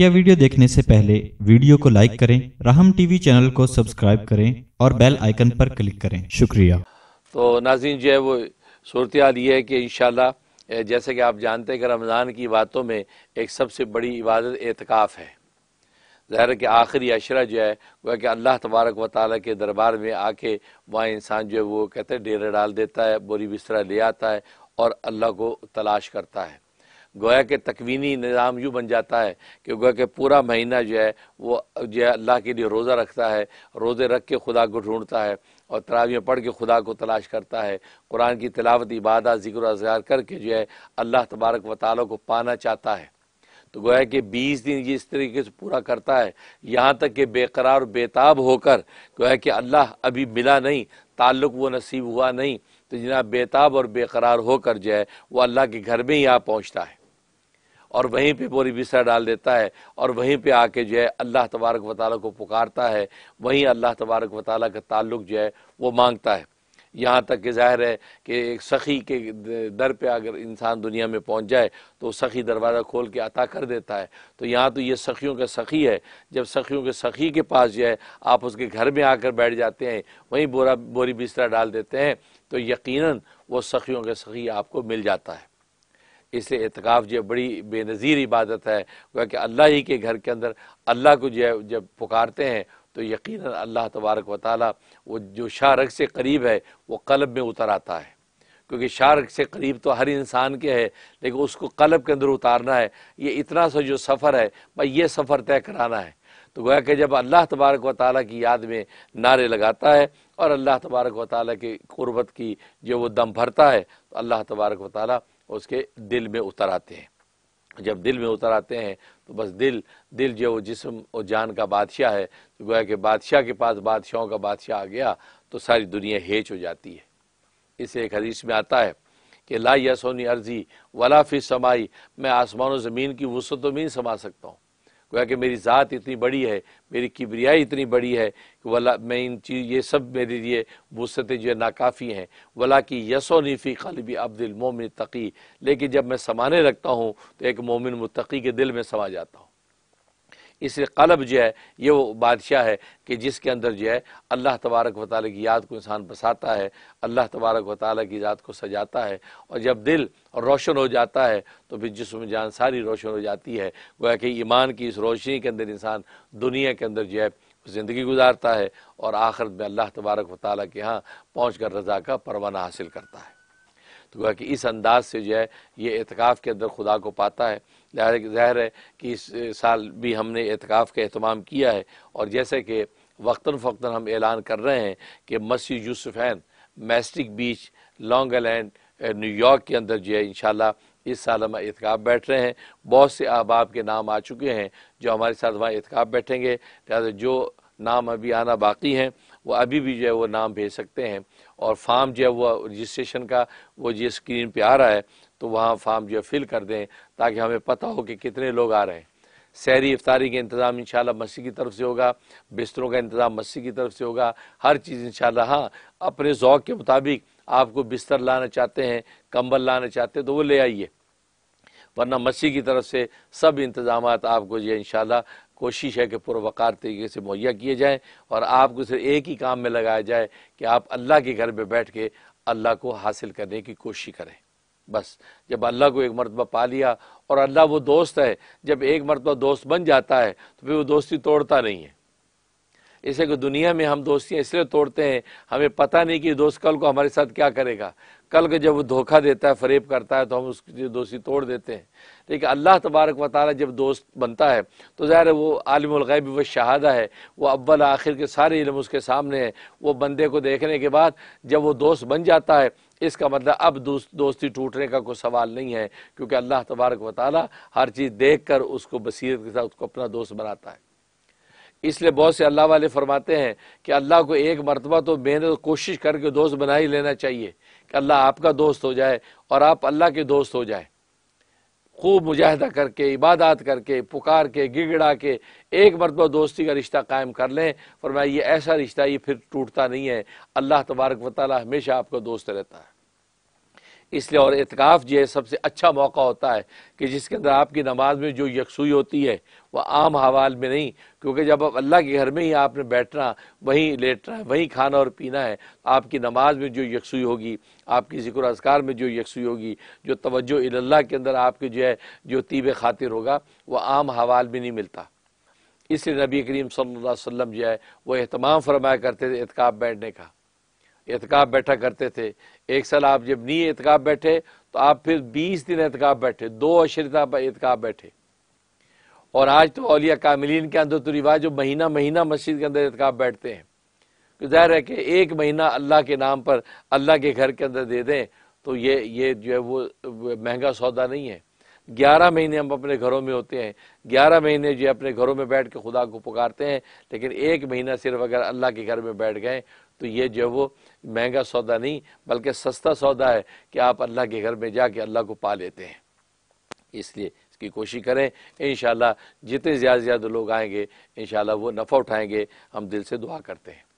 मुख्य वीडियो देखने से पहले वीडियो को लाइक करें राहम टीवी चैनल को सब्सक्राइब करें और बेल आइकन पर क्लिक करें शुक्रिया तो नाजीन जो है वो सूरत ये है कि इन जैसे कि आप जानते हैं कि रमज़ान की बातों में एक सबसे बड़ी इबादत एतकाफ़ है ज़ाहिर के आखिरी अशरा जो है वह कि अल्लाह तबारक व ताली के दरबार में आके वहाँ इंसान जो है वो कहते हैं डेरा डाल देता है बोरी बिस्तरा ले आता है और अल्लाह को तलाश करता है गोया के तकवीनी निज़ाम यूँ बन जाता है कि गोया के पूरा महीना जो है वो जो है अल्लाह के लिए रोज़ा रखता है रोज़े रख के खुदा को ढूंढता है और तरावियाँ पढ़ के खुदा को तलाश करता है कुरान की तिलावत इबादा ज़िक्र अजगार करके जो है अल्लाह तबारक व ताली को पाना चाहता है तो गोया कि बीस दिन ये इस तरीके से पूरा करता है यहाँ तक कि बेकरार बेताब होकर गोया कि अल्लाह अभी मिला नहीं ताल्लुक वो नसीब हुआ नहीं तो जनाब बेताब और बेकरार होकर जो है वो अल्लाह के घर में ही यहाँ पहुँचता है और वहीं पे बोरी बिस्तर डाल देता है और वहीं पे आके जो है अल्लाह तबारक वाली को पुकारता है वहीं अल्लाह तबारक वाली का ताल्लुक जो है वो मांगता है यहाँ तक कि जाहिर है कि एक सखी के दर पे अगर इंसान दुनिया में पहुँच जाए तो सखी दरवाज़ा खोल के अता कर देता है तो यहाँ तो ये सखियों का सखी है जब सखियों के सखी के पास जो है आप उसके घर में आकर बैठ जाते हैं वहीं बोरा बोरी बिस्तरा डाल देते हैं तो यकीनन वो सखियों के सखी आपको मिल जाता है इसे एतकाफ़ जो बड़ी बेनज़ीर इबादत है क्योंकि अल्लाह ही के घर के अंदर अल्लाह को जो है जब पुकारते हैं तो यकीन अल्लाह तबारक व ताली वो जो शारक से करीब है वो कलब में उतर आता है क्योंकि शार्क से करीब तो हर इंसान के है लेकिन उसको कलब के अंदर उतारना है ये इतना सा जो सफ़र है भाई ये सफ़र तय कराना है तो गोया कि जब अल्लाह तबारक व ताली की याद में नारे लगाता है और अल्लाह तबारक व ताली की कुर्बत की जो वो दम भरता है तो अल्लाह तबारक व ताली उसके दिल में उतर आते हैं जब दिल में उतर आते हैं तो बस दिल दिल जो जिसम और जान का बादशाह है तो गोया कि बादशाह के पास बादशाहों का बादशाह आ गया तो सारी दुनिया हेच हो जाती है इसे एक हदीस में आता है कि ला या सोनी अर्जी वला फिर समाई मैं आसमान और ज़मीन की वसत तो नहीं समा सकता हूँ गोया कि मेरी ज़ात इतनी बड़ी है मेरी किबरियाई इतनी बड़ी है कि वाला मैं इन चीज़ ये सब मेरे लिए वसतें जो है नाकाफ़ी हैं वला कि यसो नीफ़ी खालिबी अब्दिल मोमिन तकी लेकिन जब मैं समाने रखता हूँ तो एक मोमिन मुतकी के दिल में समा जाता हूँ इसलिए कलब जो है ये वो बादशाह है कि जिसके अंदर जो है अल्लाह तबारक व ताली की याद को इंसान बसाता है अल्लाह तबारक व ताली की याद को सजाता है और जब दिल रोशन हो जाता है तो फिर जिसम जान सारी रोशन हो जाती है गोया कि ईमान की इस रोशनी के अंदर इंसान दुनिया के अंदर जो है ज़िंदगी गुजारता है और आखिरत में अल्लाह तबारक व ताली के यहाँ पहुँच कर रजा का परवाना हासिल करता है तो वह कि इस अंदाज से जो है ये एहतिकाफ़ के अंदर खुदा को पाता है ज़ाहिर है कि इस साल भी हमने एहतिकाफ़ का अहतमाम किया है और जैसे कि वक्ता फ़क्ता हम ऐलान कर रहे हैं कि मसी यूसुफैन मैस्टिक बीच लॉन्ग आइलैंड न्यूयॉर्क के अंदर जो है इन इस साल हम एहतिकाफ़ बैठ रहे हैं बहुत से अहबाब के नाम आ चुके हैं जो हमारे साथ वहाँ एहतिकाफ़ बैठेंगे लिहाजा जो नाम अभी आना बाकी हैं वो अभी भी जो है वो नाम भेज सकते हैं और फार्म जो है वो रजिस्ट्रेशन का वो जो स्क्रीन पे आ रहा है तो वहाँ फार्म जो है फिल कर दें ताकि हमें पता हो कि कितने लोग आ रहे हैं शहरी इफ्तारी का इंतज़ाम इन मस्जिद की तरफ से होगा बिस्तरों का इंतज़ाम मस्जिद की तरफ से होगा हर चीज़ इन हाँ अपने ओक़ के मुताबिक आपको बिस्तर लाना चाहते हैं कंबल लाना चाहते हैं तो वो ले आइए वरना मस्जिद की तरफ से सब इंतज़ाम आपको ये इन कोशिश है कि पुरवकार तरीके से मुहैया किए जाएँ और आपको सिर्फ एक ही काम में लगाया जाए कि आप अल्लाह के घर में बैठ के अल्लाह को हासिल करने की कोशिश करें बस जब अल्लाह को एक मरतबा पा लिया और अल्लाह वो दोस्त है जब एक मरतबा दोस्त बन जाता है तो फिर वो दोस्ती तोड़ता नहीं है इसे कि दुनिया में हम दोस्तियाँ इसलिए तोड़ते हैं हमें पता नहीं कि दोस्त कल को हमारे साथ क्या करेगा कल को जब वो धोखा देता है फरेब करता है तो हम उसकी दोस्ती तोड़ देते हैं लेकिन अल्लाह तबारक व जब दोस्त बनता है तो ज़ाहिर वो आलमगैब व शहादा है वो अव्वल आखिर के सारे इलम उसके सामने है वो बंदे को देखने के बाद जब वो दोस्त बन जाता है इसका मतलब अब दोस्त दोस्ती टूटने का कोई सवाल नहीं है क्योंकि अल्लाह तबारक वाली हर चीज़ देख कर उसको बसीरत के साथ उसको अपना दोस्त बनाता है इसलिए बहुत से अल्लाह वाले फरमाते हैं कि अल्लाह को एक मरतबा तो मेहनत कोशिश करके दोस्त बना ही लेना चाहिए कि अल्लाह आपका दोस्त हो जाए और आप अल्लाह के दोस्त हो जाए खूब मुजाहदा करके इबादत करके पुकार के गिगड़ा के एक मरतबा दोस्ती का रिश्ता कायम कर लें फरमाइए ऐसा रिश्ता ये फिर टूटता नहीं है अल्लाह तबारक वाली हमेशा आपका दोस्त रहता है इसलिए और एतकाफ़ जो है सबसे अच्छा मौका होता है कि जिसके अंदर आपकी नमाज में जो यकसुई होती है वह आम हवाल में नहीं क्योंकि जब आप अल्लाह के घर में ही आपने बैठना वहीं लेटना है वहीं खाना और पीना है आपकी नमाज में जो यकसुई होगी आपकी ज़िक्र असकार में जो यकसुई होगी जो तवज्जो अल्लाह के अंदर आपके जो है जो तीब खातिर होगा वह आम हवाल में नहीं मिलता इसलिए नबी करीम सल्लल्लाहु अलैहि वसल्लम जो है वह अहतमाम फरमाया करते थे एतकाफ़ बैठने का एहतिकाब बैठा करते थे एक साल आप जब नहीं एहतिकाब बैठे तो आप फिर बीस दिन एहतिकाब बैठे दो अशरता एहतिकाब बैठे और आज तो अलिया कामिलीन के अंदर तो रिवाज महीना महीना मस्जिद के अंदर एहतिकाब बैठते हैं तो जाहिर है कि एक महीना अल्लाह के नाम पर अल्लाह के घर के अंदर दे दें तो ये ये जो है वो महंगा सौदा नहीं है ग्यारह महीने हम अपने घरों में होते हैं ग्यारह महीने जो अपने घरों में बैठ के खुदा को पुकारते हैं लेकिन एक महीना सिर्फ अगर अल्लाह के घर में बैठ गए तो ये जो वो महंगा सौदा नहीं बल्कि सस्ता सौदा है कि आप अल्लाह के घर में जाके अल्लाह को पा लेते हैं इसलिए इसकी कोशिश करें इन जितने ज़्यादा से ज़्यादा लोग आएंगे इन वो नफ़ा उठाएंगे हम दिल से दुआ करते हैं